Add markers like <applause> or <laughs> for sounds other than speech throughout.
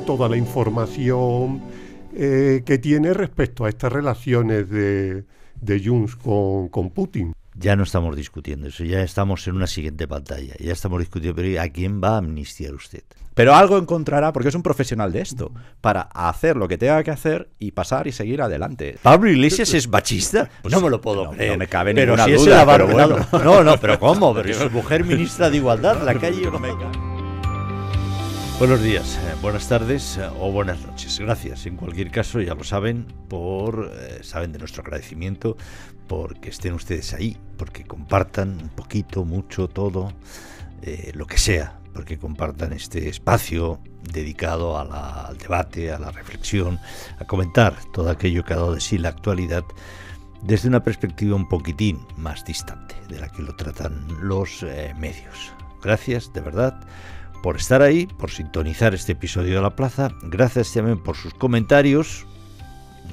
toda la información eh, que tiene respecto a estas relaciones de, de con, Putin ya no estamos discutiendo eso, ya estamos en una siguiente pantalla, ya estamos discutiendo, pero ¿a quién va a amnistiar usted? Pero algo encontrará, porque es un profesional de esto, para hacer lo que tenga que hacer y pasar y seguir adelante. ¿Pablo Iglesias es bachista? Pues no me lo puedo creer. No me cabe pero ninguna duda. pero No, no, pero ¿cómo? Pero su mujer ministra de Igualdad, la calle no Buenos días, eh, buenas tardes eh, o buenas noches. Gracias, en cualquier caso, ya lo saben, por eh, saben de nuestro agradecimiento porque estén ustedes ahí, porque compartan un poquito, mucho, todo, lo que sea, porque compartan este espacio dedicado al debate, a la reflexión, a comentar todo aquello que ha dado de sí la actualidad desde una perspectiva un poquitín más distante de la que lo tratan los medios. Gracias, de verdad por estar ahí, por sintonizar este episodio de La Plaza. Gracias también por sus comentarios,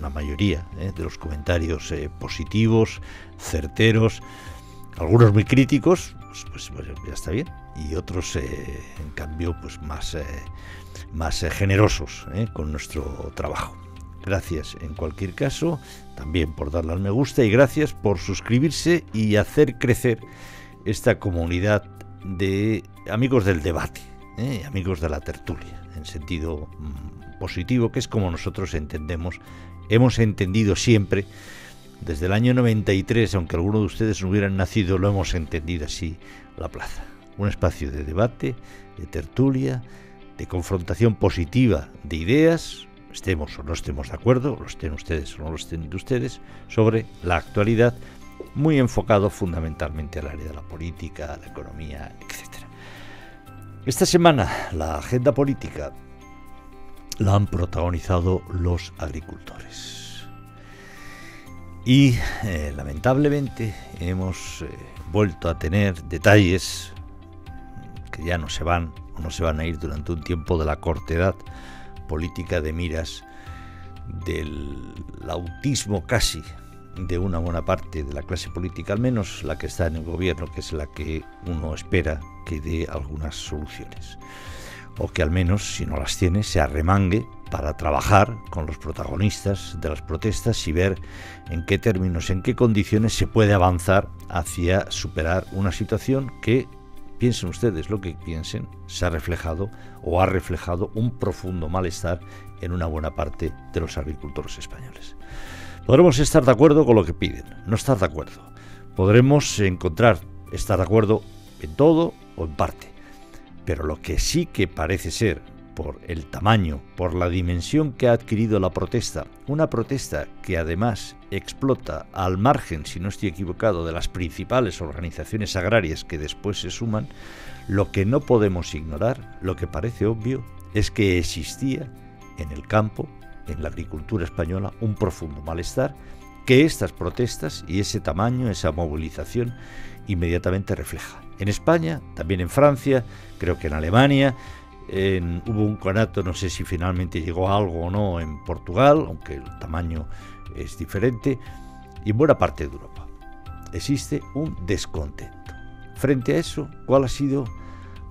la mayoría ¿eh? de los comentarios eh, positivos, certeros, algunos muy críticos, pues, pues, pues ya está bien, y otros, eh, en cambio, pues más, más generosos con nuestro trabajo. Gracias en cualquier caso, también por darle al me gusta y gracias por suscribirse y hacer crecer esta comunidad de amigos del debate. Eh, amigos de la tertulia, en sentido mm, positivo, que es como nosotros entendemos, hemos entendido siempre, desde el año 93, aunque algunos de ustedes no hubieran nacido, lo hemos entendido así, la plaza. Un espacio de debate, de tertulia, de confrontación positiva de ideas, estemos o no estemos de acuerdo, lo estén ustedes o no lo estén ustedes, sobre la actualidad, muy enfocado fundamentalmente al área de la política, la economía, etcétera. Esta semana la agenda política la han protagonizado los agricultores. Y eh, lamentablemente hemos eh, vuelto a tener detalles que ya no se van o no se van a ir durante un tiempo de la cortedad política de miras, del autismo casi de una buena parte de la clase política, al menos la que está en el gobierno, que es la que uno espera que dé algunas soluciones. O que al menos, si no las tiene, se arremangue para trabajar con los protagonistas de las protestas y ver en qué términos, en qué condiciones se puede avanzar hacia superar una situación que, piensen ustedes lo que piensen, se ha reflejado o ha reflejado un profundo malestar en una buena parte de los agricultores españoles. Podremos estar de acuerdo con lo que piden, no estar de acuerdo. Podremos encontrar estar de acuerdo en todo o en parte. Pero lo que sí que parece ser, por el tamaño, por la dimensión que ha adquirido la protesta, una protesta que además explota al margen, si no estoy equivocado, de las principales organizaciones agrarias que después se suman, lo que no podemos ignorar, lo que parece obvio, es que existía en el campo, en la agricultura española, un profundo malestar que estas protestas y ese tamaño, esa movilización, inmediatamente refleja en España, también en Francia, creo que en Alemania. hubo un conato, no sé si finalmente llegó algo o no, en Portugal, aunque el tamaño es diferente, y en buena parte de Europa. Existe un descontento. Frente a eso, ¿cuál ha sido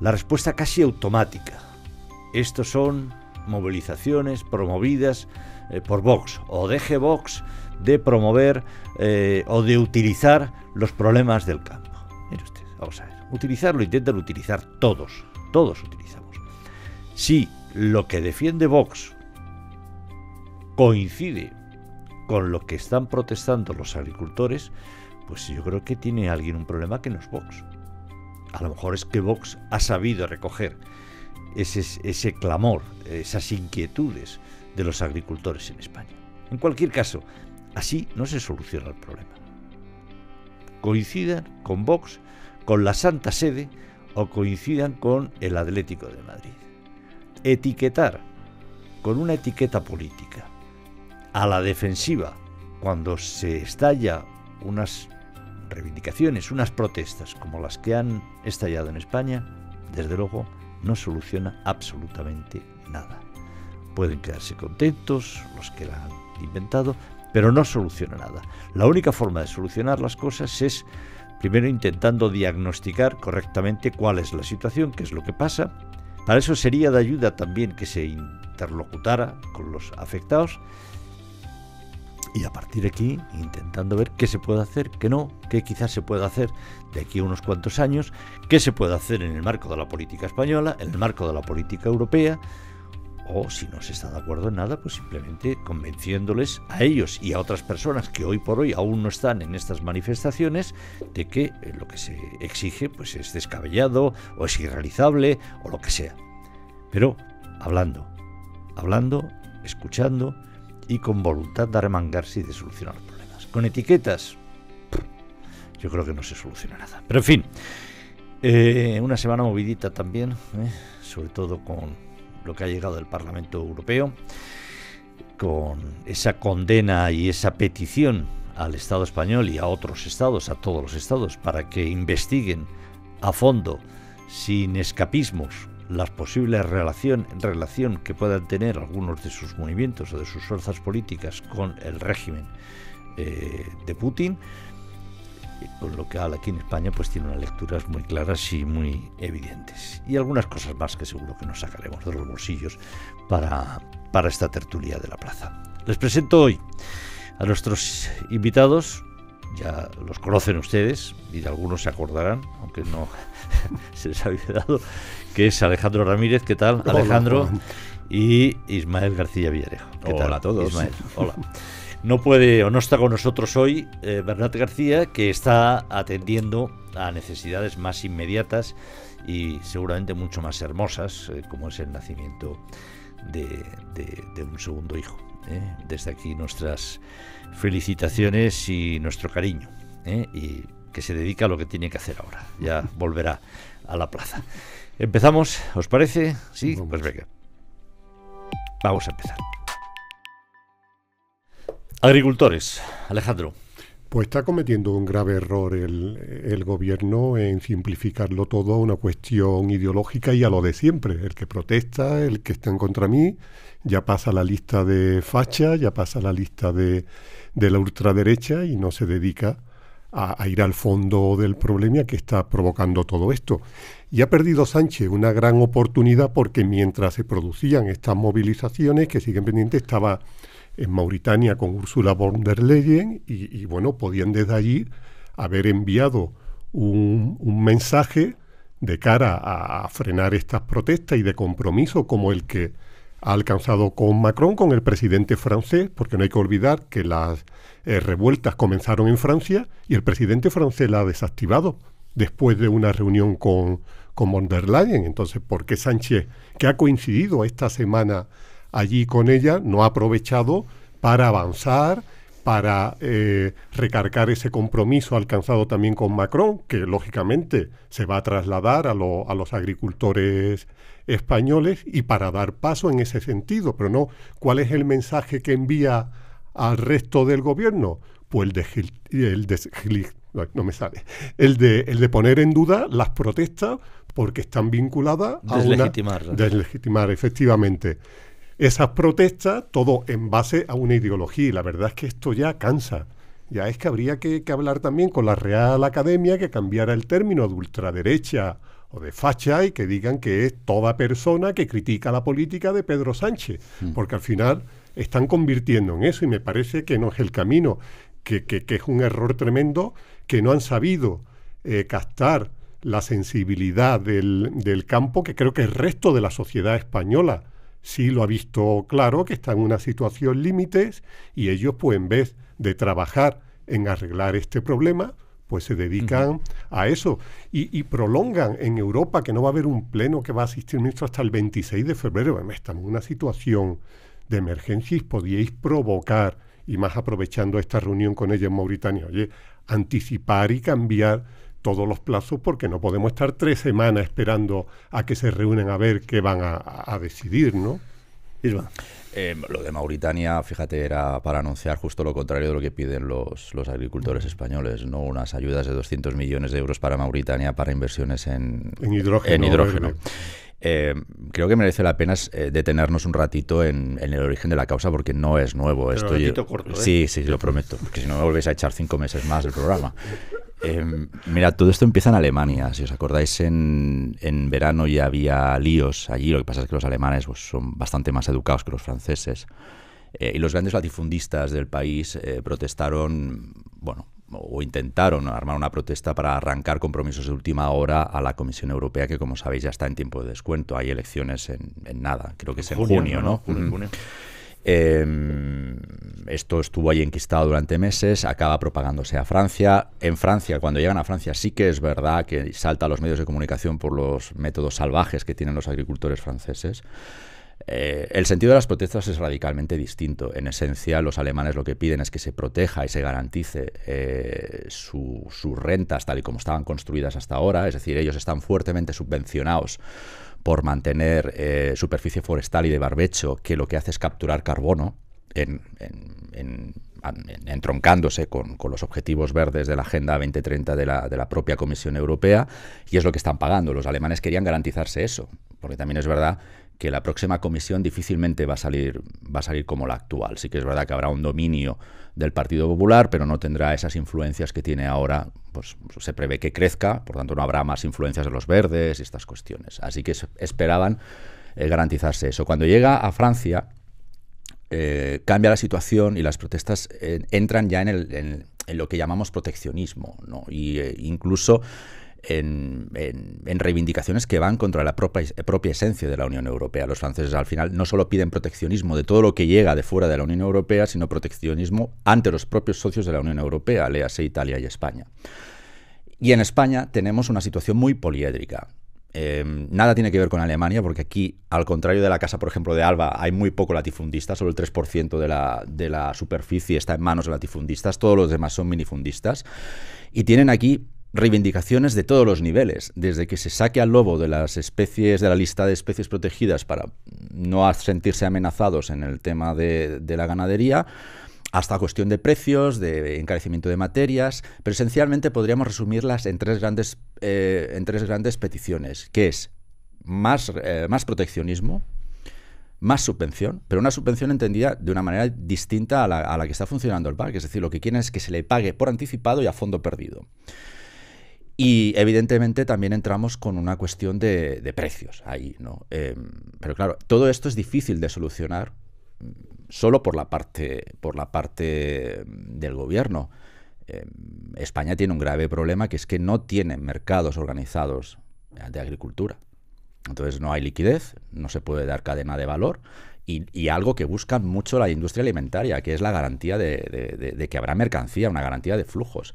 la respuesta casi automática? Estos son movilizaciones promovidas eh, por Vox o deje Vox de promover eh, o de utilizar los problemas del campo. vamos a ver. Utilizarlo, intentan utilizar todos, todos utilizamos. Si lo que defiende Vox coincide con lo que están protestando los agricultores, pues yo creo que tiene alguien un problema que no es Vox. A lo mejor es que Vox ha sabido recoger ese, ese clamor, esas inquietudes de los agricultores en España. En cualquier caso, así no se soluciona el problema. Coincidan con Vox con la Santa Sede o coincidan con el Atlético de Madrid. Etiquetar con una etiqueta política a la defensiva cuando se estalla unas reivindicaciones, unas protestas como las que han estallado en España, desde luego no soluciona absolutamente nada. Pueden quedarse contentos los que la han inventado, pero no soluciona nada. La única forma de solucionar las cosas es primero intentando diagnosticar correctamente cuál es la situación, qué es lo que pasa. Para eso sería de ayuda también que se interlocutara con los afectados y a partir de aquí intentando ver qué se puede hacer, qué no, qué quizás se pueda hacer de aquí a unos cuantos años, qué se puede hacer en el marco de la política española, en el marco de la política europea, o si no se está de acuerdo en nada, pues simplemente convenciéndoles a ellos y a otras personas que hoy por hoy aún no están en estas manifestaciones de que eh, lo que se exige pues es descabellado o es irrealizable o lo que sea. Pero hablando, hablando, escuchando y con voluntad de arremangarse y de solucionar problemas. Con etiquetas, yo creo que no se soluciona nada. Pero en fin, eh, una semana movidita también, eh, sobre todo con lo que ha llegado del Parlamento Europeo con esa condena y esa petición al Estado español y a otros estados, a todos los estados, para que investiguen a fondo, sin escapismos, las posibles relación, relación que puedan tener algunos de sus movimientos o de sus fuerzas políticas con el régimen eh, de Putin con lo que aquí en España pues tiene unas lecturas muy claras y muy evidentes. Y algunas cosas más que seguro que nos sacaremos de los bolsillos para, esta tertulia de la plaza. Les presento hoy a nuestros invitados, ya los conocen ustedes y de algunos se acordarán, aunque no <laughs> se les ha dado, que es Alejandro Ramírez. ¿Qué tal, Alejandro? Y Ismael García Villarejo. hola a todos. hola. No puede o no está con nosotros hoy eh, Bernat García, que está atendiendo a necesidades más inmediatas y seguramente mucho más hermosas, eh, como es el nacimiento de, un segundo hijo. ¿eh? Desde aquí nuestras felicitaciones y nuestro cariño. Y que se dedica a lo que tiene que hacer ahora. Ya <laughs> volverá a la plaza. Empezamos, ¿os parece? Sí, Vamos pues a empezar. Agricultores, Alejandro. Pues está cometiendo un grave error el, gobierno en simplificarlo todo a una cuestión ideológica y a lo de siempre. El que protesta, el que está en contra mí, ya pasa la lista de facha, ya pasa la lista de, de la ultraderecha y no se dedica a, a, ir al fondo del problema que está provocando todo esto. Y ha perdido Sánchez una gran oportunidad porque mientras se producían estas movilizaciones que siguen pendientes estaba en Mauritania con Ursula von der Leyen y, bueno, podían desde allí haber enviado un, mensaje de cara a, frenar estas protestas y de compromiso como el que ha alcanzado con Macron, con el presidente francés, porque no hay que olvidar que las eh, revueltas comenzaron en Francia y el presidente francés la ha desactivado después de una reunión con, con von der Leyen. Entonces, ¿por qué Sánchez, que ha coincidido esta semana allí con ella no ha aprovechado para avanzar, para eh, recargar ese compromiso alcanzado también con Macron, que lógicamente se va a trasladar a, los agricultores españoles y para dar paso en ese sentido. Pero no, ¿cuál es el mensaje que envía al resto del gobierno? Pues el de, el de no, me sale, el de, el de poner en duda las protestas porque están vinculadas a deslegitimar. deslegitimar, efectivamente esas protestas, todo en base a una ideología. Y la verdad es que esto ya cansa. Ya es que habría que, hablar también con la Real Academia que cambiara el término de ultraderecha o de facha y que digan que es toda persona que critica la política de Pedro Sánchez, mm. porque al final están convirtiendo en eso y me parece que no es el camino, que, es un error tremendo, que no han sabido eh, captar la sensibilidad del, del, campo que creo que el resto de la sociedad española sí lo ha visto claro, que está en una situación límites y ellos, pues en vez de trabajar en arreglar este problema, pues se dedican a eso y, prolongan en Europa que no va a haber un pleno que va a asistir ministro hasta el 26 de febrero. Em, estamos en una situación de emergencia y podíais provocar, y más aprovechando esta reunión con ella en Mauritania, oye, anticipar y cambiar todos los plazos porque no podemos estar tres semanas esperando a que se reúnen a ver qué van a, decidir, ¿no? Em, lo de Mauritania, fíjate, era para anunciar justo lo contrario de lo que piden los, los agricultores españoles, ¿no? Unas ayudas de 200 millones de euros para Mauritania para inversiones en, hidrógeno. Em, creo que merece la pena eh, detenernos un ratito en, el origen de la causa porque no es nuevo. esto ¿eh? Sí, sí, lo prometo, porque si no me volvéis a echar cinco meses más del programa. Em, mira, todo esto empieza en Alemania. Si os acordáis, en, en, verano ya había líos allí. Lo que pasa es que los alemanes pues, son bastante más educados que los franceses. Eh, y los grandes latifundistas del país eh, protestaron, bueno, o intentaron armar una protesta para arrancar compromisos de última hora a la Comisión Europea, que como sabéis ya está en tiempo de descuento. Hay elecciones en, nada, creo que es en junio, ¿no? Em, esto estuvo ahí enquistado durante meses, acaba propagándose a Francia. En Francia, cuando llegan a Francia, sí que es verdad que salta a los medios de comunicación por los métodos salvajes que tienen los agricultores franceses. Eh, el sentido de las protestas es radicalmente distinto. En esencia, los alemanes lo que piden es que se proteja y se garantice eh, sus rentas tal y como estaban construidas hasta ahora. Es decir, ellos están fuertemente subvencionados por mantener eh, superficie forestal y de barbecho que lo que hace es capturar carbono en, en, entroncándose con, los objetivos verdes de la Agenda 2030 de la, de la, propia Comisión Europea, y es lo que están pagando. Los alemanes querían garantizarse eso, porque también es verdad que la próxima comisión difícilmente va a salir, va a salir como la actual. Sí que es verdad que habrá un dominio del Partido Popular, pero no tendrá esas influencias que tiene ahora, pues, pues se prevé que crezca, por tanto no habrá más influencias de los verdes y estas cuestiones. Así que esperaban eh, garantizarse eso. Cuando llega a Francia, eh, cambia la situación y las protestas eh, entran ya en, lo que llamamos proteccionismo, ¿no? Y incluso en, reivindicaciones que van contra la propia, propia, esencia de la Unión Europea. Los franceses al final no solo piden proteccionismo de todo lo que llega de fuera de la Unión Europea, sino proteccionismo ante los propios socios de la Unión Europea, léase Italia y España. Y en España tenemos una situación muy poliédrica. Em, nada tiene que ver con Alemania, porque aquí, al contrario de la casa, por ejemplo, de Alba, hay muy poco latifundista, solo el 3% de la, de la superficie está en manos de latifundistas, todos los demás son minifundistas. Y tienen aquí reivindicaciones de todos los niveles, desde que se saque al lobo de las especies, de la lista de especies protegidas para no sentirse amenazados en el tema de, la ganadería, hasta cuestión de precios, de encarecimiento de materias, pero esencialmente podríamos resumirlas en tres grandes, eh, en tres grandes peticiones, que es más, eh, más proteccionismo, más subvención, pero una subvención entendida de una manera distinta a la, a la que está funcionando el parque, es decir, lo que quieren es que se le pague por anticipado y a fondo perdido. Y evidentemente también entramos con una cuestión de, precios ahí, ¿no? Em, pero claro, todo esto es difícil de solucionar mm, solo por la parte, por la parte mm, del gobierno. Em, España tiene un grave problema que es que no tiene mercados organizados de agricultura. Entonces no hay liquidez, no se puede dar cadena de valor y, algo que busca mucho la industria alimentaria, que es la garantía de, que habrá mercancía, una garantía de flujos.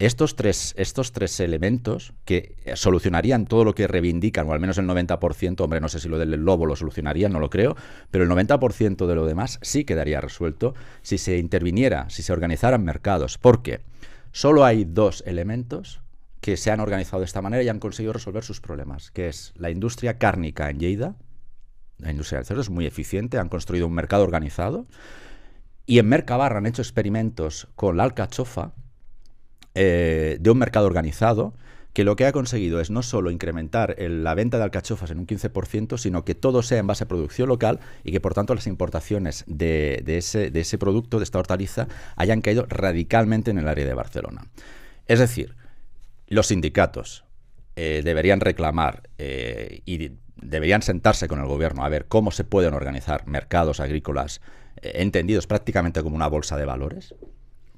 Estos tres, estos tres elementos que eh, solucionarían todo lo que reivindican, o al menos el 90%, hombre, no sé si lo del lobo lo solucionaría, no lo creo, pero el 90% de lo demás sí quedaría resuelto si se interviniera, si se organizaran mercados, porque solo hay dos elementos que se han organizado de esta manera y han conseguido resolver sus problemas, que es la industria cárnica en Lleida, la industria del cerdo es muy eficiente, han construido un mercado organizado, y en Mercabarra han hecho experimentos con la alcachofa, eh, de un mercado organizado que lo que ha conseguido es no solo incrementar la venta de alcachofas en un 15%, sino que todo sea en base a producción local y que por tanto las importaciones de, ese, producto, de esta hortaliza, hayan caído radicalmente en el área de Barcelona. Es decir, los sindicatos eh, deberían reclamar eh, y deberían sentarse con el gobierno a ver cómo se pueden organizar mercados agrícolas entendidos prácticamente como una bolsa de valores,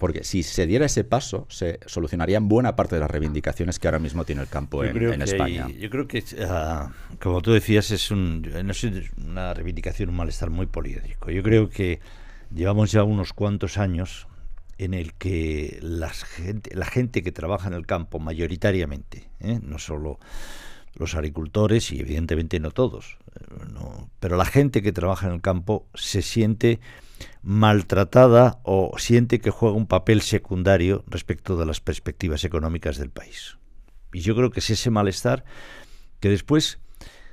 porque si se diera ese paso, se solucionarían buena parte de las reivindicaciones que ahora mismo tiene el campo en, España. yo creo que, ah, como tú decías, es una reivindicación, un malestar muy político. Yo creo que llevamos ya unos cuantos años en el que la gente, la gente que trabaja en el campo mayoritariamente, ¿eh? no solo los agricultores y evidentemente no todos, eh, pero la gente que trabaja en el campo se siente maltratada o siente que juega un papel secundario respecto de las perspectivas económicas del país. Y yo creo que es ese malestar que después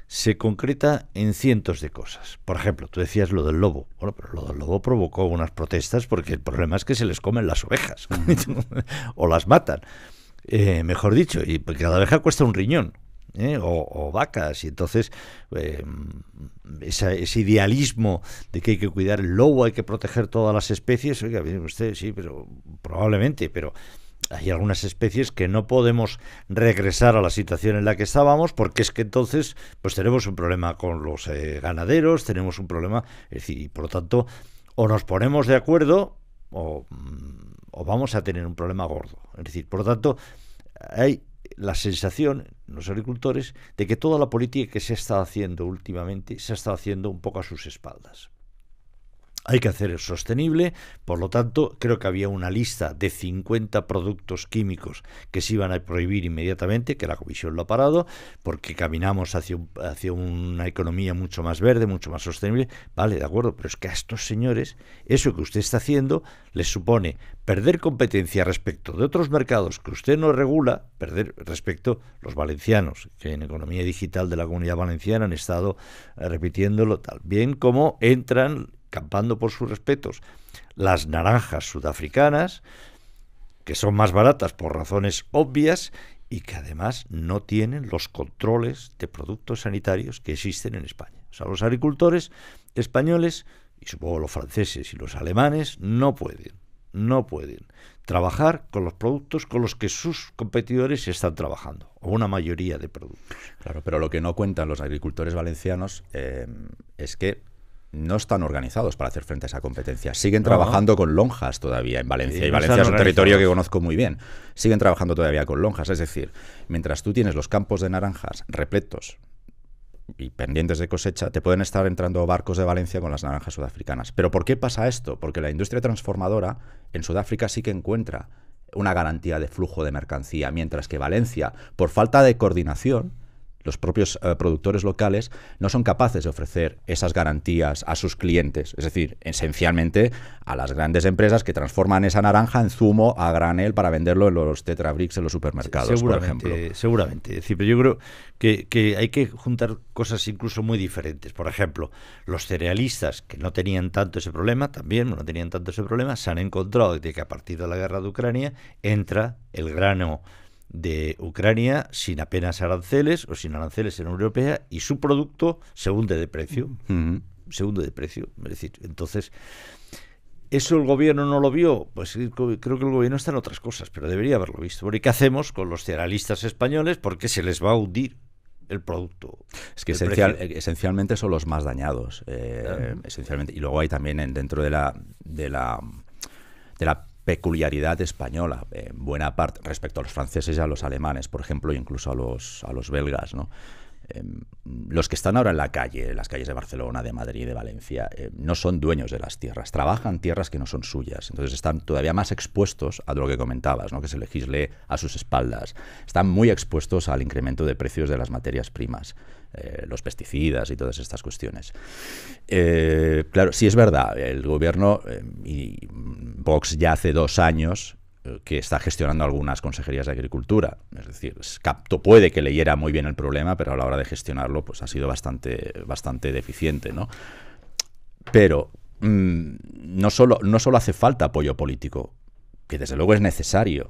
se concreta en cientos de cosas. Por ejemplo, tú decías lo del lobo. Bueno, pero lo del lobo provocó unas protestas porque el problema es que se les comen las ovejas <laughs> o las matan. Eh, mejor dicho, y cada oveja cuesta un riñón. ¿eh? o, vacas. Y entonces em, ese idealismo de que hay que cuidar el lobo, hay que proteger todas las especies, oiga, usted sí, pero probablemente, pero hay algunas especies que no podemos regresar a la situación en la que estábamos porque es que entonces pues tenemos un problema con los eh, ganaderos, tenemos un problema, es decir, y por lo tanto o nos ponemos de acuerdo o, mm, o, vamos a tener un problema gordo. Es decir, por lo tanto hay la sensación, los agricultores, de que toda la política que se está haciendo últimamente se está haciendo un poco a sus espaldas hay que hacer sostenible, por lo tanto creo que había una lista de 50 productos químicos que se iban a prohibir inmediatamente, que la Comisión lo ha parado, porque caminamos hacia, hacia una economía mucho más verde, mucho más sostenible, vale, de acuerdo, pero es que a estos señores eso que usted está haciendo les supone perder competencia respecto de otros mercados que usted no regula, perder respecto los valencianos, que en economía digital de la comunidad valenciana han estado eh, repitiéndolo tal, bien como entran campando por sus respetos, las naranjas sudafricanas, que son más baratas por razones obvias y que además no tienen los controles de productos sanitarios que existen en España. O sea, los agricultores españoles, y supongo los franceses y los alemanes, no pueden, no pueden trabajar con los productos con los que sus competidores están trabajando, o una mayoría de productos. Claro, pero lo que no cuentan los agricultores valencianos eh, es que no están organizados para hacer frente a esa competencia. Siguen trabajando con lonjas todavía en Valencia. Y, Valencia es un territorio que conozco muy bien. Siguen trabajando todavía con lonjas. Es decir, mientras tú tienes los campos de naranjas repletos y pendientes de cosecha, te pueden estar entrando barcos de Valencia con las naranjas sudafricanas. Pero ¿por qué pasa esto? Porque la industria transformadora en Sudáfrica sí que encuentra una garantía de flujo de mercancía, mientras que Valencia, por falta de coordinación, los propios eh, productores locales no son capaces de ofrecer esas garantías a sus clientes, es decir, esencialmente a las grandes empresas que transforman esa naranja en zumo a granel para venderlo en los tetrabricks en los supermercados, seguramente, por ejemplo. Seguramente, pero yo creo que, hay que juntar cosas incluso muy diferentes. Por ejemplo, los cerealistas que no tenían tanto ese problema, también no tenían tanto ese problema, se han encontrado que a partir de la guerra de Ucrania entra el grano de Ucrania sin apenas aranceles o sin aranceles en la Unión Europea y su producto se hunde de precio. Se hunde de precio. entonces, ¿Eso el gobierno no lo vio? Pues creo que el gobierno está en otras cosas, pero debería haberlo visto. ¿Y qué hacemos con los cerealistas españoles? Porque se les va a hundir el producto. Es que eh, esencialmente son los más dañados. Eh, esencialmente. Y luego hay también dentro de la, de la, de la peculiaridad española, en buena parte, respecto a los franceses y a los alemanes, por ejemplo, incluso a los, a los belgas, ¿no? Em, los que están ahora en la calle, en las calles de Barcelona, de Madrid, de Valencia, em, no son dueños de las tierras, trabajan tierras que no son suyas, entonces están todavía más expuestos a lo que comentabas, ¿no? que se legisle a sus espaldas, están muy expuestos al incremento de precios de las materias primas. Eh, los pesticidas y todas estas cuestiones. Eh, claro, sí es verdad, el gobierno em, y Vox ya hace dos años que está gestionando algunas consejerías de agricultura. Es decir, Capto puede que leyera muy bien el problema, pero a la hora de gestionarlo pues, ha sido bastante, bastante deficiente. ¿no? Pero mm, no, solo, no solo hace falta apoyo político, que desde luego es necesario,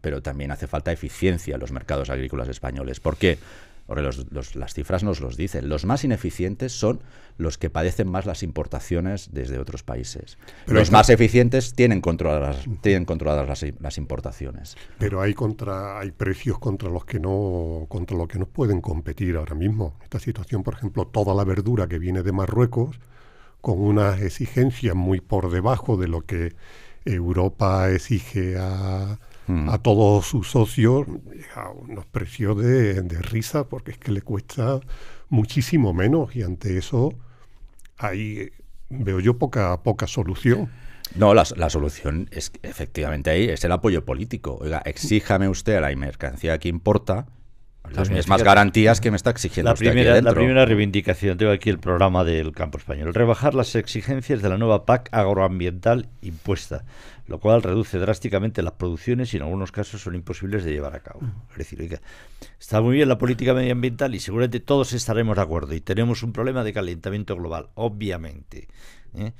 pero también hace falta eficiencia en los mercados agrícolas españoles. ¿Por qué? las cifras nos los dicen. Los más ineficientes son los que padecen más las importaciones desde otros países. los más eficientes tienen controladas, tienen controladas las, importaciones. Pero hay contra, hay precios contra los que no, contra los que no pueden competir ahora mismo. Esta situación, por ejemplo, toda la verdura que viene de Marruecos, con unas exigencias muy por debajo de lo que Europa exige a Mm. a todos sus socios a unos precios de, risa, porque es que le cuesta muchísimo menos y ante eso ahí eh, veo yo poca, poca solución. No, la, la, solución es efectivamente ahí, es el apoyo político. Oiga, exíjame usted a la mercancía que importa las mismas garantías que me está exigiendo la primera, La primera reivindicación, tengo aquí el programa del campo español, rebajar las exigencias de la nueva PAC agroambiental impuesta, lo cual reduce drásticamente las producciones y en algunos casos son imposibles de llevar a cabo. Mm. Es decir, está muy bien la política medioambiental y seguramente todos estaremos de acuerdo y tenemos un problema de calentamiento global, obviamente. ¿eh?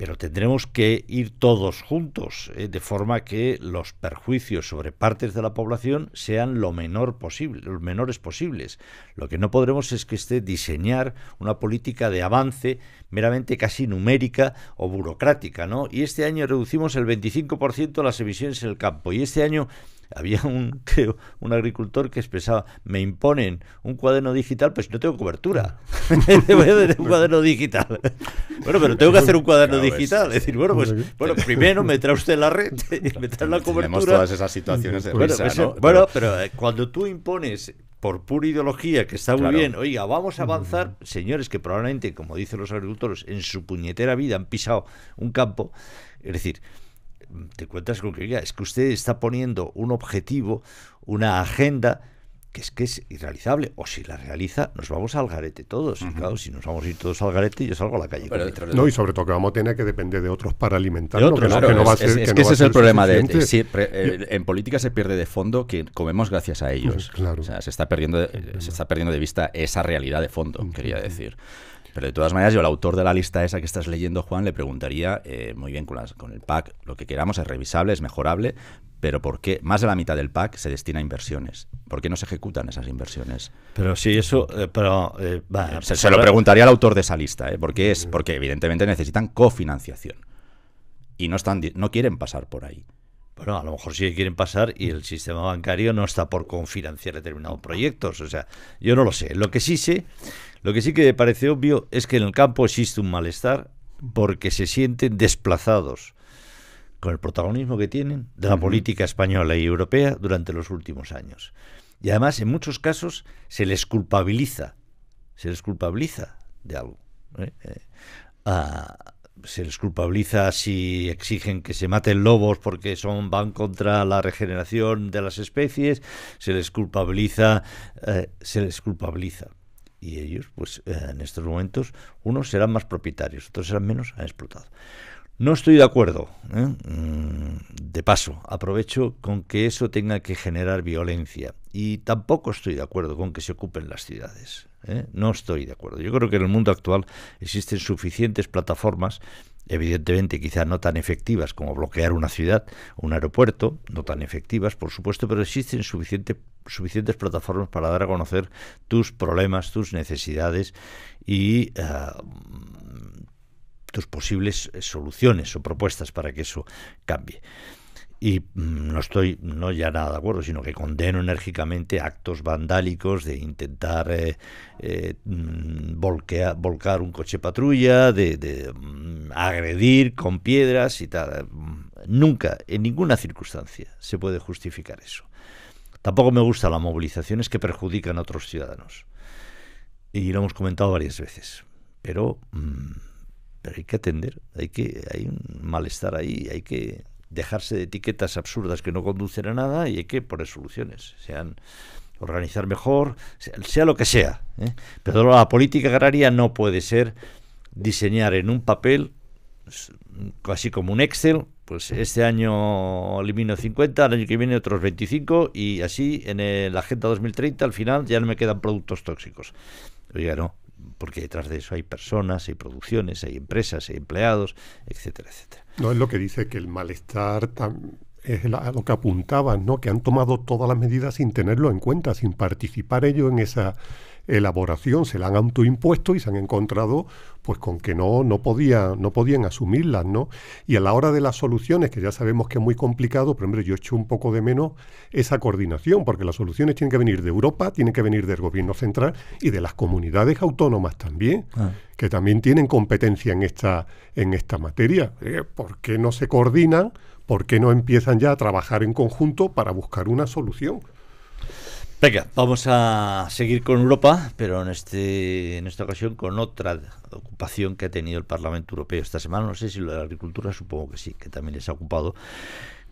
pero tendremos que ir todos juntos, ¿eh? de forma que los perjuicios sobre partes de la población sean lo menor posible, los menores posibles. Lo que no podremos es que esté diseñar una política de avance meramente casi numérica o burocrática, ¿no? Y este año reducimos el 25% las emisiones en el campo y este año había un, <laughs> un agricultor que expresaba, me imponen un cuaderno digital, pues no tengo cobertura. <laughs> Voy a tener un cuaderno digital. <laughs> bueno, pero tengo que hacer un cuaderno digital. Es, decir, bueno, pues bueno, primero me trae usted la red, me trae la cobertura. Tenemos todas esas situaciones de bueno, pues, eh, bueno, pero eh, cuando tú impones por pura ideología, que está muy bien, oiga, vamos a avanzar, señores que probablemente, como dicen los agricultores, en su puñetera vida han pisado un campo, es decir, te cuentas con que, es que usted está poniendo un objetivo, una agenda que es que es irrealizable. O si la realiza, nos vamos al garete todos. Y claro, si nos vamos a ir todos al garete, yo salgo a la calle. no, y sobre todo que vamos a tener que depender de otros para alimentarnos. a es, que, ese es el problema. De, eh, en política se pierde de fondo que comemos gracias a ellos. claro. O sea, se está, perdiendo se está perdiendo de vista esa realidad de fondo, quería decir. Pero de todas maneras, yo al autor de la lista esa que estás leyendo, Juan, le preguntaría, eh, muy bien, con, con el PAC, lo que queramos es revisable, es mejorable, pero ¿por qué más de la mitad del PAC se destina a inversiones? ¿Por qué no se ejecutan esas inversiones? Pero sí, eso, eh, pero... Eh, se, lo preguntaría al autor de esa lista, ¿eh? Porque, es, mm. porque evidentemente necesitan cofinanciación y no, están, no quieren pasar por ahí. Bueno, a lo mejor sí quieren pasar y el sistema bancario no está por cofinanciar determinados proyectos. O sea, yo no lo sé. Lo que sí sé lo que sí que me parece obvio es que en el campo existe un malestar porque se sienten desplazados con el protagonismo que tienen de la política española y europea durante los últimos años. Y además, en muchos casos, se les culpabiliza, se les culpabiliza de algo. ¿eh? Eh, se les culpabiliza si exigen que se maten lobos porque son van contra la regeneración de las especies, se les culpabiliza, eh, se les culpabiliza y ellos, pues eh, en estos momentos, unos serán más propietarios, otros serán menos, explotados explotado. No estoy de acuerdo. ¿eh? Mm, de paso, aprovecho con que eso tenga que generar violencia. Y tampoco estoy de acuerdo con que se ocupen las ciudades. ¿eh? No estoy de acuerdo. Yo creo que en el mundo actual existen suficientes plataformas evidentemente quizá no tan efectivas como bloquear una ciudad, un aeropuerto, no tan efectivas, por supuesto, pero existen suficiente, suficientes plataformas para dar a conocer tus problemas, tus necesidades y eh, tus posibles eh, soluciones o propuestas para que eso cambie y mm, no estoy no ya nada de acuerdo, sino que condeno enérgicamente actos vandálicos de intentar eh, eh, mm, volcar un coche patrulla, de, mm, agredir con piedras y tal. Nunca, en ninguna circunstancia, se puede justificar eso. Tampoco me gustan las movilizaciones que perjudican a otros ciudadanos. Y lo hemos comentado varias veces. Pero, pero hay que atender, hay que, hay un malestar ahí, hay que dejarse de etiquetas absurdas que no conducen a nada y hay que poner soluciones, sean organizar mejor, sea, lo que sea. ¿eh? Pero la política agraria no puede ser diseñar en un papel, así como un Excel, pues este año elimino 50, el año que viene otros 25 y así en la Agenda 2030 al final ya no me quedan productos tóxicos. Oiga, no, porque detrás de eso hay personas, hay producciones, hay empresas, hay empleados, etcétera, etcétera. No es lo que dice que el malestar es a lo que apuntaban, ¿no? Que han tomado todas las medidas sin tenerlo en cuenta, sin participar ellos en esa elaboración, se la han autoimpuesto y se han encontrado pues con que no, no, podía, no podían asumirlas, ¿no? Y a la hora de las soluciones, que ya sabemos que es muy complicado, pero hombre, yo echo un poco de menos esa coordinación, porque las soluciones tienen que venir de Europa, tienen que venir del gobierno central y de las comunidades autónomas también, ah. que también tienen competencia en esta, en esta materia. Eh, ¿Por qué no se coordinan? ¿Por qué no empiezan ya a trabajar en conjunto para buscar una solución? Venga, vamos a seguir con Europa, pero en, este, en esta ocasión con otra ocupación que ha tenido el Parlamento Europeo esta semana. No sé si lo de la agricultura, supongo que sí, que también les ha ocupado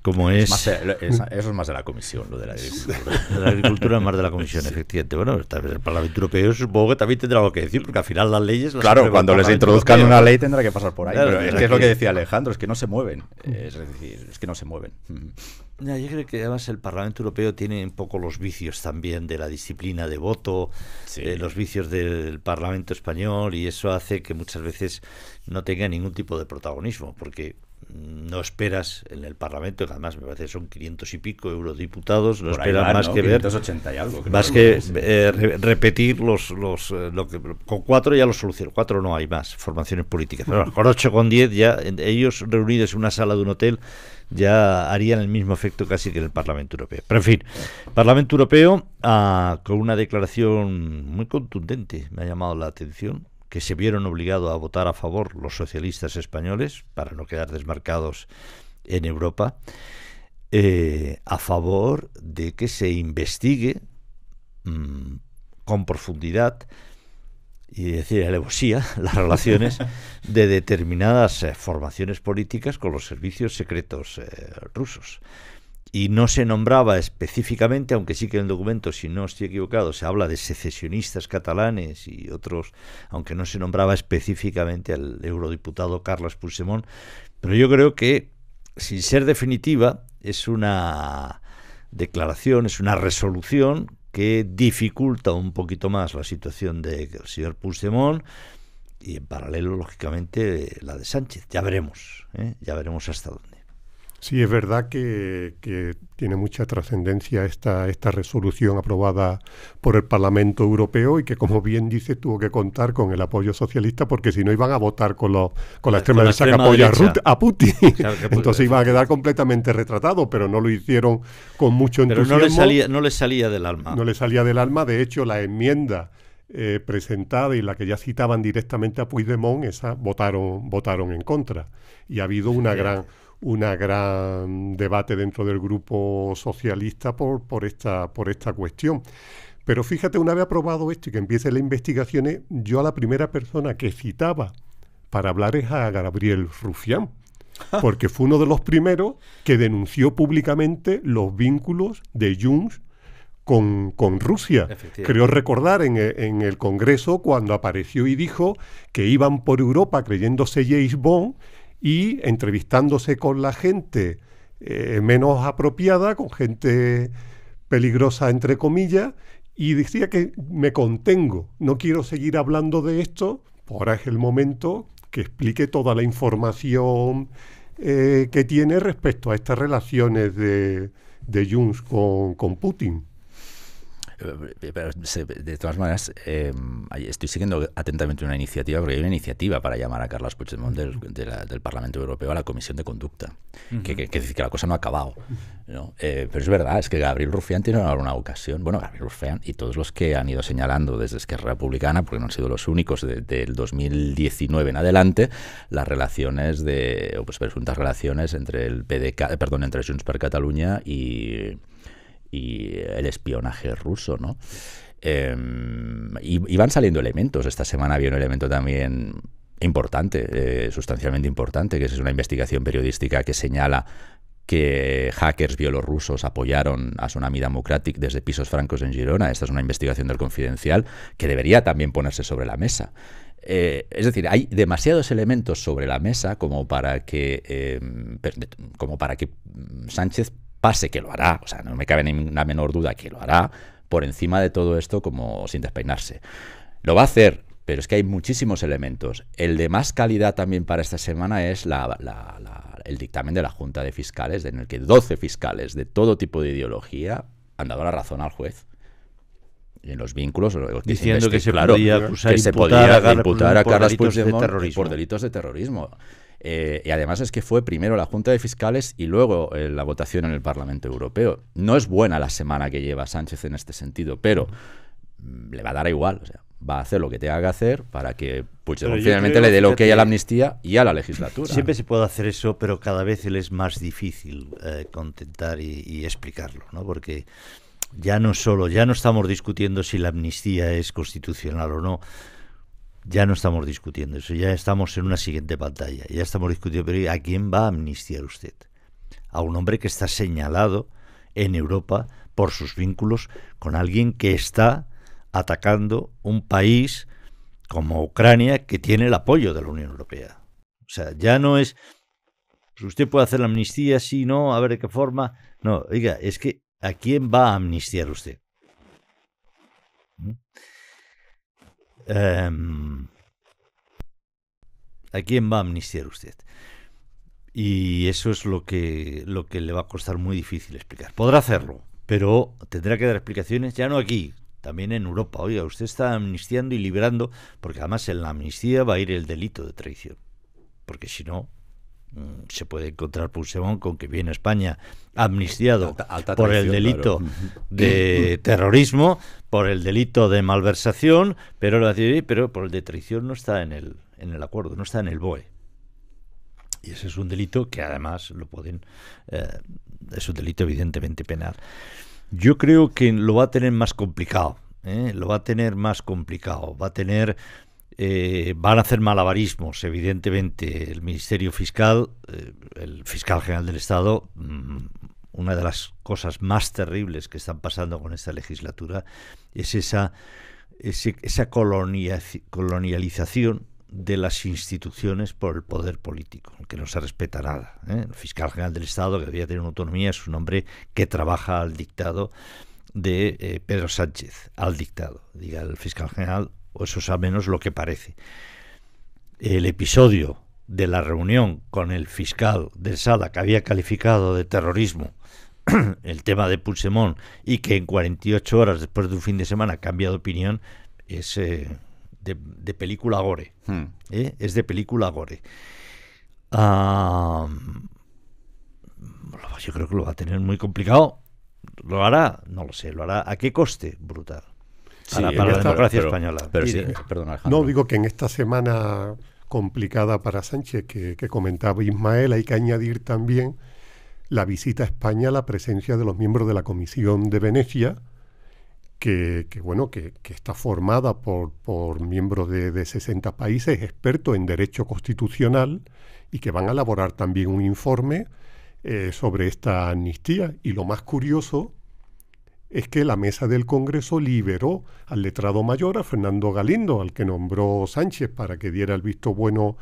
como es... Eh, eso es más de la comisión, lo de la agricultura. <laughs> la agricultura es más de la comisión, efectivamente. Bueno, el Parlamento Europeo supongo que también tendrá algo que decir, porque al final las leyes... claro, cuando les introduzcan una ley tendrá que pasar por ahí. es lo que decía Alejandro, es que no se mueven. Es decir, es que no se mueven. <laughs> yo creo que además el Parlamento Europeo tiene un poco los vicios también de la disciplina de voto, eh, los vicios del Parlamento español, y eso hace que muchas veces no tenga ningún tipo de protagonismo, porque no esperas en el Parlamento, que además me parece que son 500 y pico eurodiputados, no esperas más que ver. más que eh, repetir los. los eh, lo con cuatro ya lo soluciono. Cuatro no hay más formaciones políticas. Pero con ocho, con diez, ya ellos reunidos en una sala de un hotel ya harían el mismo efecto casi que en el Parlamento Europeo. Pero en fin, Parlamento Europeo ah, con una declaración muy contundente, me ha llamado la atención que se vieron obligados a votar a favor los socialistas españoles, para no quedar desmarcados en Europa, eh, a favor de que se investigue mm, con profundidad y decir alevosía <laughs> las relaciones de determinadas eh, formaciones políticas con los servicios secretos eh, rusos y no se nombraba específicamente, aunque sí que en el documento, si no estoy equivocado, se habla de secesionistas catalanes y otros, aunque no se nombraba específicamente al eurodiputado Carlos Puigdemont, pero yo creo que, sin ser definitiva, es una declaración, es una resolución que dificulta un poquito más la situación del señor Puigdemont, y en paralelo, lógicamente, la de Sánchez. Ya veremos, ¿eh? ya veremos hasta dónde. Sí, es verdad que, tiene mucha trascendencia esta, esta resolución aprobada por el Parlamento Europeo y que, como bien dice, tuvo que contar con el apoyo socialista porque si no iban a votar con, los, con la extrema derecha que apoya a Putin. <laughs> Entonces iba a quedar completamente retratado, pero no lo hicieron con mucho entusiasmo. no le salía, del alma. No le salía del alma. De hecho, la enmienda eh, presentada y la que ya citaban directamente a Puigdemont, esa votaron, votaron en contra. Y ha habido una gran un gran debate dentro del grupo socialista por, por, esta, por esta cuestión. Pero fíjate, una vez aprobado esto y que empiece las investigaciones, yo a la primera persona que citaba para hablar es a Gabriel Rufián, <laughs> porque fue uno de los primeros que denunció públicamente los vínculos de Junts con, con, Rusia. Creo recordar en, en, el Congreso cuando apareció y dijo que iban por Europa creyéndose James Bond y entrevistándose con la gente eh, menos apropiada, con gente peligrosa entre comillas, y decía que me contengo, no quiero seguir hablando de esto, ahora es el momento que explique toda la información eh, que tiene respecto a estas relaciones de, de Junts con, con Putin. Eh, pero de todas maneras, em, estoy siguiendo atentamente una iniciativa, porque hay una iniciativa para llamar a Carlos Puigdemont del, Parlamento Europeo a la Comisión de Conducta, que, dice que, la cosa no ha acabado. Eh, pero es verdad, es que Gabriel Rufián tiene una ocasión, bueno, Gabriel Rufián y todos los que han ido señalando desde Esquerra Republicana, porque no han sido los únicos desde el 2019 en adelante, las relaciones de, o pues presuntas relaciones entre el PDK, perdón, entre Junts per Cataluña y y el espionaje ruso, ¿no? Em, y, van saliendo elementos. Esta semana había un elemento también importante, eh, sustancialmente importante, que es una investigación periodística que señala que hackers bielorrusos apoyaron a Tsunami Democratic desde pisos francos en Girona. Esta es una investigación del Confidencial que debería también ponerse sobre la mesa. Eh, es decir, hay demasiados elementos sobre la mesa como para que, em, como para que Sánchez pase, que lo hará, o sea, no me cabe ninguna menor duda que lo hará, por encima de todo esto como sin despeinarse. Lo va a hacer, pero es que hay muchísimos elementos. El de más calidad también para esta semana es la, el dictamen de la Junta de Fiscales, en el que 12 fiscales de todo tipo de ideología han dado la razón al juez. Y en los vínculos, diciendo que, se podía acusar, se a, imputar Puigdemont por delitos de terrorismo. Eh, y además es que fue primero la Junta de Fiscales y luego eh, la votación en el Parlamento Europeo. No es buena la semana que lleva Sánchez en este sentido, pero mm, le va a dar igual. va a hacer lo que tenga que hacer para que finalmente le dé lo que hay a la amnistía y a la legislatura. Siempre se puede hacer eso, pero cada vez él es más difícil eh, contentar y, y, explicarlo, Porque ya no solo, ya no estamos discutiendo si la amnistía es constitucional o no, ya no estamos discutiendo eso, ya estamos en una siguiente pantalla, ya estamos discutiendo, pero ¿a quién va a amnistiar usted? A un hombre que está señalado en Europa por sus vínculos con alguien que está atacando un país como Ucrania que tiene el apoyo de la Unión Europea. O sea, ya no es, pues, usted puede hacer la amnistía, sí, no, a ver de qué forma. No, oiga, es que ¿a quién va a amnistiar usted? Em, ¿A quién va a amnistiar usted? Y eso es lo que, lo que le va a costar muy difícil explicar. Podrá hacerlo, pero tendrá que dar explicaciones ya no aquí, también en Europa. Oiga, usted está amnistiando y liberando, porque además en la amnistía va a ir el delito de traición. Porque si no, Mm, se puede encontrar Puigdemont con que viene a España amnistiado por el delito de terrorismo, por el delito de malversación, pero, pero por el de traición no está en el, en el acuerdo, no está en el BOE. Y ese es un delito que además lo pueden... Eh, es un delito evidentemente penal. Yo creo que lo va a tener más complicado. ¿eh? Lo va a tener más complicado. Va a tener eh, van a hacer malabarismos, evidentemente. El Ministerio Fiscal, eh, el Fiscal General del Estado, mm, una de las cosas más terribles que están pasando con esta legislatura es esa, colonialización de las instituciones por el poder político, que no se respeta nada. ¿eh? El fiscal general del Estado, que debería tener una autonomía, es un hombre que trabaja al dictado de Pedro Sánchez, al dictado. Diga el fiscal general, eso es al menos lo que parece. El episodio de la reunión con el fiscal del Sada que había calificado de terrorismo <clears throat> el tema de Pulsemón y que en 48 horas después de un fin de semana cambia de opinión es eh, de, de, película gore. Hmm. ¿eh? Es de película gore. yo creo que lo va a tener muy complicado. ¿Lo hará? No lo sé. ¿Lo hará a qué coste? Brutal la española. No, digo que en esta semana complicada para Sánchez que, comentaba Ismael, hay que añadir también la visita a España, la presencia de los miembros de la Comisión de Venecia, que, bueno, que, está formada por, por miembros de, 60 países expertos en derecho constitucional y que van a elaborar también un informe eh, sobre esta amnistía. Y lo más curioso es que la mesa del Congreso liberó al letrado mayor, a Fernando Galindo, al que nombró Sánchez para que diera el visto bueno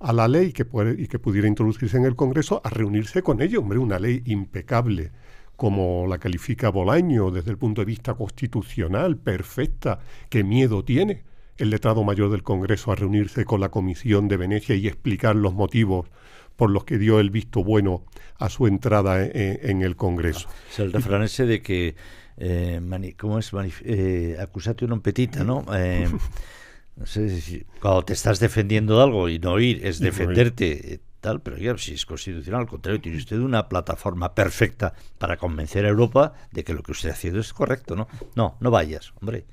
a la ley que y que pudiera introducirse en el Congreso, a reunirse con ellos. Hombre, una ley impecable, como la califica Bolaño desde el punto de vista constitucional, perfecta. ¿Qué miedo tiene el letrado mayor del Congreso a reunirse con la Comisión de Venecia y explicar los motivos por los que dio el visto bueno a su entrada eh, en, el Congreso? Se el de que eh, mani, ¿Cómo es? Eh, acusatio non petita, ¿no? Eh, <laughs> no sé si, cuando te estás defendiendo de algo y no ir es defenderte, eh, tal, pero ya, si es constitucional, al contrario, tiene usted una plataforma perfecta para convencer a Europa de que lo que usted está haciendo es correcto, ¿no? No, no vayas, hombre.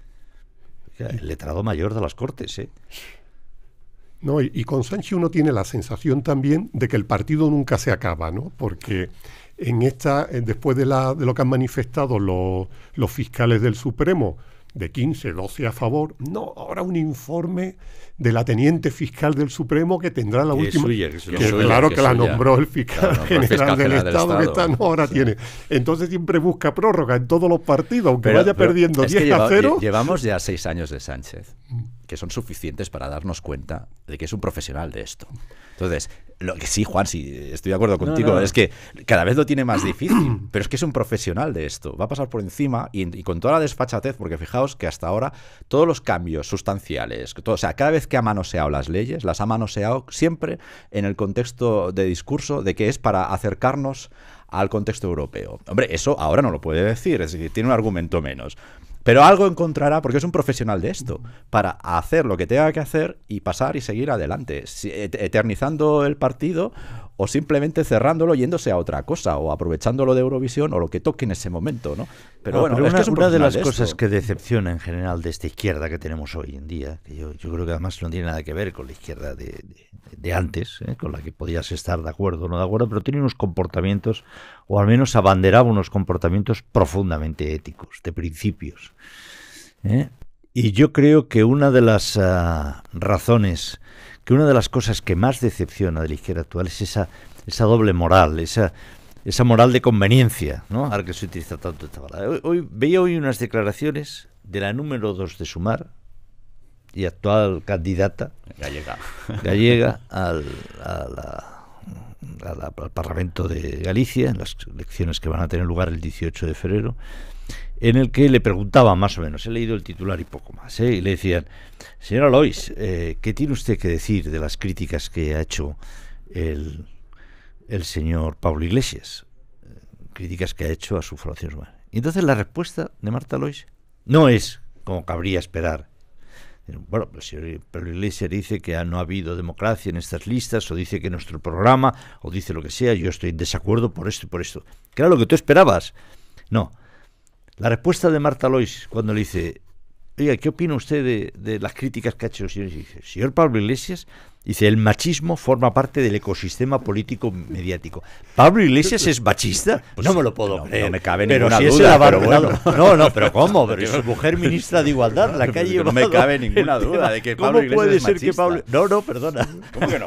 El letrado mayor de las Cortes, ¿eh? No, y, con Sánchez uno tiene la sensación también de que el partido nunca se acaba, ¿no? Porque en esta, eh, después de, la, de lo que han manifestado los, fiscales del Supremo, de 15, 12 a favor. No, ahora un informe de la teniente fiscal del Supremo que tendrá la última. que, claro que, la nombró el fiscal general, del, Estado, que ahora tiene. Entonces siempre busca prórroga en todos los partidos, aunque vaya perdiendo 10 a 0. llevamos ya seis años de Sánchez. Mm que son suficientes para darnos cuenta de que es un profesional de esto. Entonces, lo que sí, Juan, sí, estoy de acuerdo contigo, es que cada vez lo tiene más difícil, <clears throat> pero es que es un profesional de esto, va a pasar por encima y, con toda la desfachatez, porque fijaos que hasta ahora todos los cambios sustanciales, o sea, cada vez que ha manoseado las leyes, las ha manoseado siempre en el contexto de discurso de que es para acercarnos al contexto europeo. Hombre, eso ahora no lo puede decir, es decir, tiene un argumento menos. Pero algo encontrará, porque es un profesional de esto, para hacer lo que tenga que hacer y pasar y seguir adelante, eternizando el partido o simplemente cerrándolo yéndose a otra cosa o aprovechándolo de Eurovisión o lo que toque en ese momento, ¿no? Pero bueno, es una, de las cosas que decepciona en general de esta izquierda que tenemos hoy en día, que yo, creo que además no tiene nada que ver con la izquierda de, antes, ¿eh? con la que podías estar de acuerdo o no de acuerdo, pero tiene unos comportamientos, o al menos abanderaba unos comportamientos profundamente éticos, de principios. ¿eh? Y yo creo que una de las ah, razones que una de las cosas que más decepciona de la izquierda actual es esa, esa doble moral, esa, esa moral de conveniencia, ¿no? Ah. Ahora que se utiliza tanto esta palabra. Hoy, veía hoy unas declaraciones de la número 2 de Sumar y actual candidata gallega, gallega <laughs> al, al Parlamento de Galicia, en las elecciones que van a tener lugar el 18 de febrero, en el que le preguntaba más o menos, he leído el titular y poco más, ¿eh? y le decían, Señora Lois, eh, ¿qué tiene usted que decir de las críticas que ha hecho el, señor Pablo Iglesias? Críticas que ha hecho a su formación humana. Y entonces la respuesta de Marta Lois no es como cabría esperar. Bueno, el señor Pablo Iglesias dice que no ha habido democracia en estas listas, o dice que nuestro programa, o dice lo que sea, yo estoy en desacuerdo por esto y por esto. ¿Qué era lo que tú esperabas. No. La respuesta de Marta Lois cuando le dice, Oiga, ¿qué opina usted de, las críticas que ha hecho el señor Señor Pablo Iglesias dice, el machismo forma parte del ecosistema político mediático. ¿Pablo Iglesias es machista? Pues no me lo puedo creer. No me cabe pero ninguna duda, No, no, pero ¿cómo? <laughs> Pero su mujer ministra de Igualdad, la calle... No me cabe ninguna duda de que Pablo Iglesias puede ser que Pablo... No, no, perdona. ¿Cómo que no?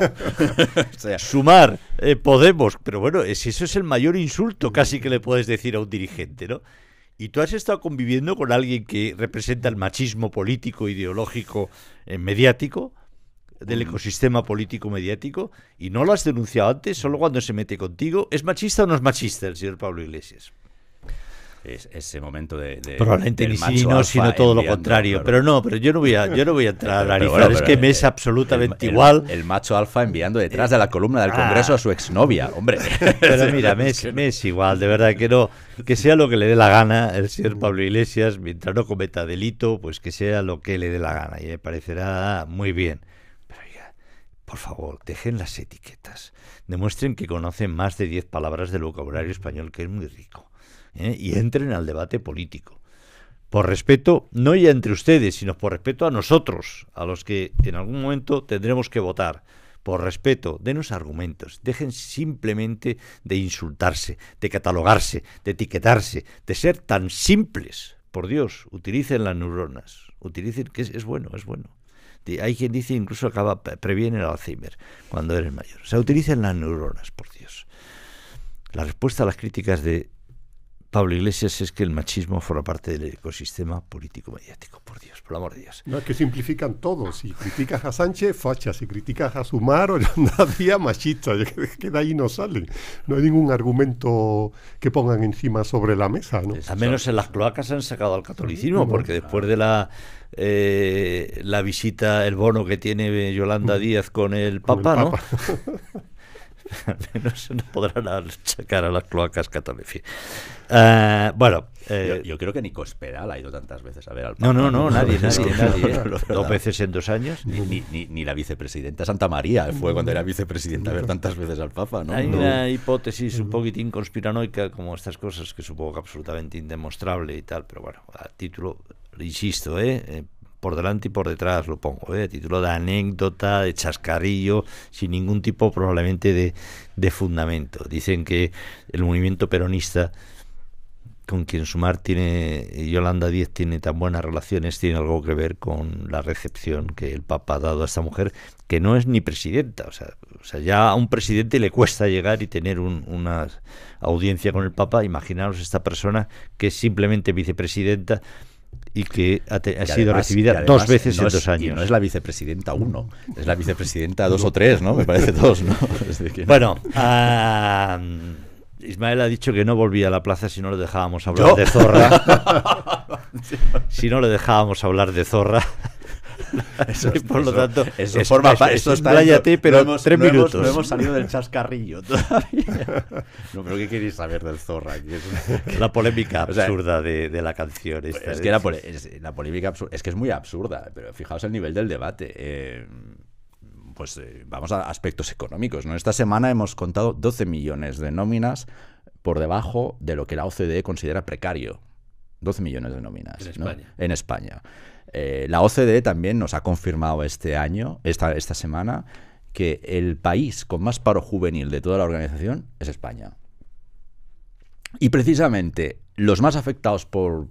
<laughs> Sumar, eh, Podemos, pero bueno, eso es el mayor insulto casi que le puedes decir a un dirigente, ¿no? y tú has estado conviviendo con alguien que representa el machismo político, ideológico, eh, mediático, del mm. ecosistema político mediático, y no lo has denunciado antes, solo cuando se mete contigo. ¿Es machista o no es machista el señor Pablo Iglesias? ese momento de, probablemente ni si no, sino todo lo contrario. Pero no, pero yo no voy a, yo no voy a entrar <laughs> a analizar. es que me es absolutamente igual. El, macho alfa enviando detrás de la eh, columna del ah. Congreso a su exnovia, hombre. <laughs> <laughs> Pero mira, me es, es, igual, de verdad que no, que sea lo que le dé la gana el señor Pablo Iglesias, mientras no cometa delito, pues que sea lo que le dé la gana y me parecerá muy bien. Pero oiga, por favor, dejen las etiquetas, demuestren que conocen más de 10 palabras del vocabulario español, que es muy rico. ¿eh? y entren al debate político. Por respeto, no ya entre ustedes, sino por respeto a nosotros, a los que en algún momento tendremos que votar. Por respeto, denos argumentos, dejen simplemente de insultarse, de catalogarse, de etiquetarse, de ser tan simples. Por Dios, utilicen las neuronas, utilicen que es, bueno, es bueno. Hay quien dice incluso acaba previene el Alzheimer cuando eres mayor. O sea, utilicen las neuronas, por Dios. La respuesta a las críticas de Pablo Iglesias es que el machismo forma parte del ecosistema político-mediático, por Dios, por el amor de Dios. No, que simplifican todo. Si criticas a Sánchez, facha. Si criticas a Sumar <laughs> o Díaz machista. Que de ahí no sale, No hay ningún argumento que pongan encima sobre la mesa. A menos en las cloacas han sacado al catolicismo, porque después de la eh, la visita, el bono que tiene Yolanda mm. Díaz con el Papa, con el Papa. ¿no? <laughs> al menos <laughs> no podrán achacar a las cloacas catalefí eh, bueno. Eh, yo, creo que Nico Esperal ha ido tantas veces a ver al Papa. No, no, <laughs> no, nadie, nadie, nadie. dos veces en dos años. Ni, la vicepresidenta Santa María eh, fue cuando era vicepresidenta a ver tantas veces al Papa. ¿no? Hay una hipótesis un poquitín conspiranoica como estas cosas que supongo que absolutamente indemostrable y tal, pero bueno, a título, insisto, ¿eh? por delante y por detrás lo pongo, ¿eh? título de anécdota, de chascarrillo, sin ningún tipo probablemente de, de fundamento. Dicen que el movimiento peronista con quien Sumar tiene, Yolanda Díez tiene tan buenas relaciones, tiene algo que ver con la recepción que el Papa ha dado a esta mujer, que no es ni presidenta. O sea, o sea ya a un presidente le cuesta llegar y tener una audiencia con el Papa. Imaginaros esta persona que es simplemente vicepresidenta y que ha, sido recibida dos veces en dos años. no es la vicepresidenta uno, es la vicepresidenta dos o tres, ¿no? Me parece dos, ¿no? <laughs> Bueno, Ismael ha dicho que no volvía a la plaza si no le dejábamos hablar de zorra. <laughs> si no le dejábamos hablar de zorra. <laughs> eso, por lo tanto, eso, pero hemos, tres minutos. Hemos, salido del chascarrillo todavía. <laughs> no, pero ¿qué queréis saber del Zorra? <laughs> la polémica absurda de, la canción. Pues es que la, ¿eh? es, polémica es que es muy absurda, pero fijaos el nivel del debate. Eh, pues eh, vamos a aspectos económicos. ¿no? Esta semana hemos contado 12 millones de nóminas por debajo de lo que la OCDE considera precario. 12 millones de nóminas en España. Eh, la OCDE también nos ha confirmado este año, esta, esta semana, que el país con más paro juvenil de toda la organización es España. Y precisamente los más afectados por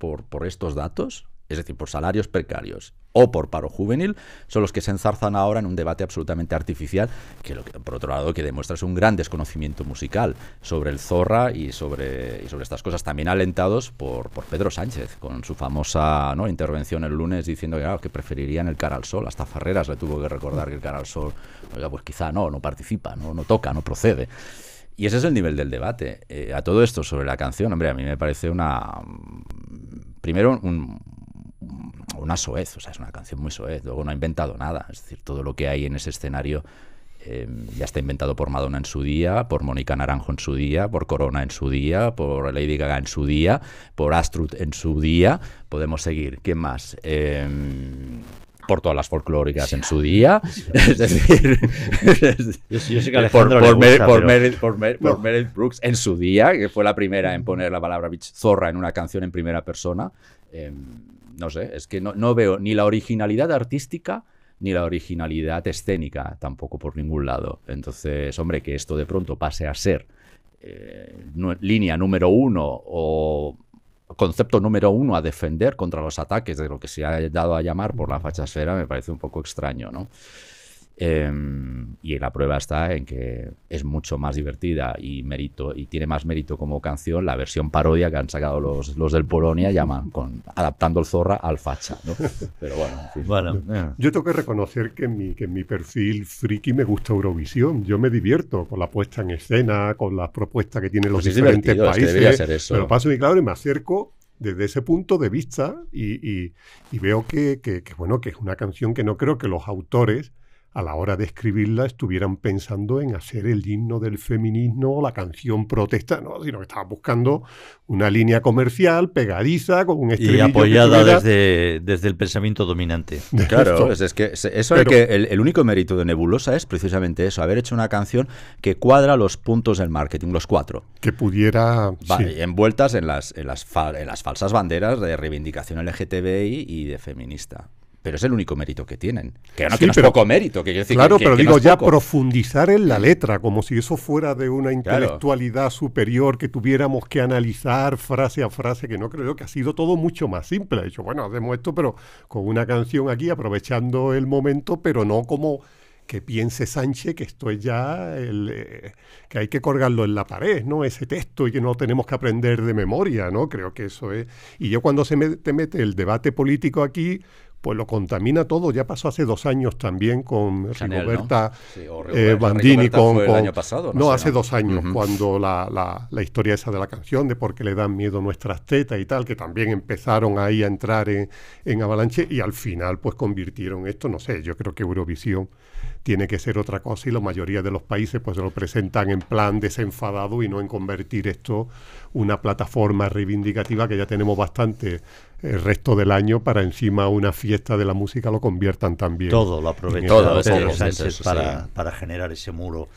estos datos es decir, por salarios precarios o por paro juvenil, son los que se enzarzan ahora en un debate absolutamente artificial, que, por otro lado que demuestra un gran desconocimiento musical sobre el zorra y sobre, y sobre estas cosas, también alentados por, por Pedro Sánchez, con su famosa ¿no? intervención el lunes diciendo que, preferirían el cara al sol, hasta Ferreras le tuvo que recordar que el cara al sol, oiga, pues quizá no, no participa, no, no toca, no procede. Y ese es el nivel del debate. Eh, a todo esto sobre la canción, hombre, a mí me parece una... Mm, primero, un, Mm, una soez, o sea, es una canción muy soez, luego no ha inventado nada, es decir, todo lo que hay en ese escenario em, ya está inventado por Madonna en su día, por Mónica Naranjo en su día, por Corona en su día, por Lady Gaga en su día, por Astrud en su día, podemos seguir, ¿qué más? Em, por todas las folclóricas en su día. Es decir, por, por, Meredith, Brooks en su día, que fue la primera en poner la palabra zorra en una canción en primera persona. Em, no sé, es que no, veo ni la originalidad artística ni la originalidad escénica tampoco por ningún lado. Entonces, hombre, que esto de pronto pase a ser eh, línea número uno o concepto número uno a defender contra los ataques de lo que se ha dado a llamar por la fachasfera me parece un poco extraño, ¿no? Em, y la prueba está en que es mucho más divertida y mérito y tiene más mérito como canción la versión parodia que han sacado los, los del Polonia llaman con adaptando el zorra al facha ¿no? pero bueno, bueno eh. yo tengo que reconocer que en mi que mi perfil friki me gusta Eurovisión yo me divierto con la puesta en escena con las propuestas que tienen los pues diferentes países pero paso mi claro y me acerco desde ese punto de vista y, y, veo que, que, que bueno que es una canción que no creo que los autores a la hora de escribirla estuvieran pensando en hacer el himno del feminismo o la canción protesta, no, sino que estaban buscando una línea comercial pegadiza con un Y apoyada desde, desde el pensamiento dominante. <laughs> claro, es, que eso es que el, único mérito de Nebulosa es precisamente eso, haber hecho una canción que cuadra los puntos del marketing, los cuatro. Que pudiera... Envueltas en las, en las, en las falsas banderas de reivindicación LGTBI y de feminista pero es el único mérito que tienen. Que no, sí, que pero, es mérito. Que, claro, pero digo, ya profundizar en la mm. letra, como si eso fuera de una intelectualidad superior que tuviéramos que analizar frase a frase, que no creo que ha sido todo mucho más simple. ...he dicho bueno, hacemos esto, pero con una canción aquí, aprovechando el momento, pero no como que piense Sánchez que esto es ya el, eh, que hay que colgarlo en la pared, ¿no? Ese texto y que no tenemos que aprender de memoria, ¿no? Creo que eso es. Y yo cuando se me, te mete el debate político aquí, pues lo contamina todo. Ya pasó hace dos años también con Rigoberta Bandini. con, no, hace dos años, cuando la, historia esa de la canción, de por qué le dan miedo nuestras tetas y tal, que también empezaron ahí a entrar en, avalanche y al final pues convirtieron esto, no sé, yo creo que Eurovisión tiene que ser otra cosa y la mayoría de los países pues lo presentan en plan desenfadado y no en convertir esto una plataforma reivindicativa que ya tenemos bastante el resto del año para encima una fiesta de la música lo conviertan también. Todo lo aprovechó para, para generar ese muro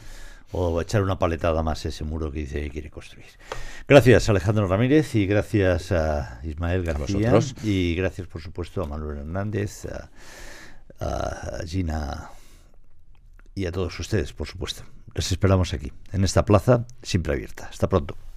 o echar una paletada más a ese muro que dice que quiere construir. Gracias Alejandro Ramírez y gracias a Ismael García y gracias por supuesto a Manuel Hernández, a, a Gina y a todos ustedes, por supuesto. Les esperamos aquí, en esta plaza siempre abierta. Hasta pronto.